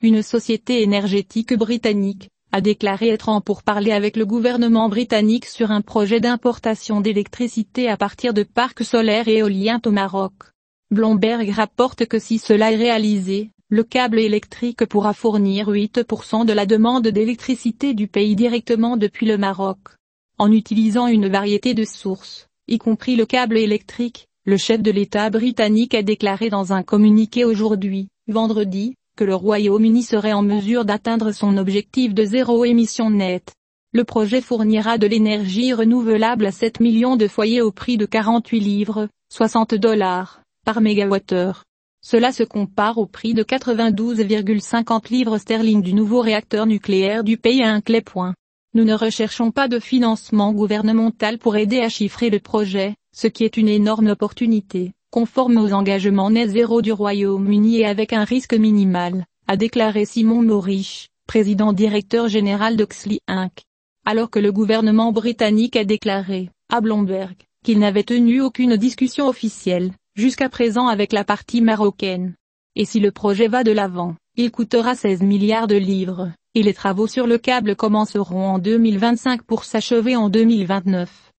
une société énergétique britannique, a déclaré être en parler avec le gouvernement britannique sur un projet d'importation d'électricité à partir de parcs solaires et éoliens au Maroc. Bloomberg rapporte que si cela est réalisé, le câble électrique pourra fournir 8% de la demande d'électricité du pays directement depuis le Maroc. En utilisant une variété de sources, y compris le câble électrique, le chef de l'État britannique a déclaré dans un communiqué aujourd'hui, vendredi, le Royaume-Uni serait en mesure d'atteindre son objectif de zéro émission nette. Le projet fournira de l'énergie renouvelable à 7 millions de foyers au prix de 48 livres, 60 dollars, par mégawattheure. Cela se compare au prix de 92,50 livres sterling du nouveau réacteur nucléaire du pays à un clé point. Nous ne recherchons pas de financement gouvernemental pour aider à chiffrer le projet, ce qui est une énorme opportunité conforme aux engagements net zéro du Royaume-Uni et avec un risque minimal, a déclaré Simon Morich, président directeur général d'Oxley Inc. Alors que le gouvernement britannique a déclaré, à Bloomberg, qu'il n'avait tenu aucune discussion officielle, jusqu'à présent avec la partie marocaine. Et si le projet va de l'avant, il coûtera 16 milliards de livres, et les travaux sur le câble commenceront en 2025 pour s'achever en 2029.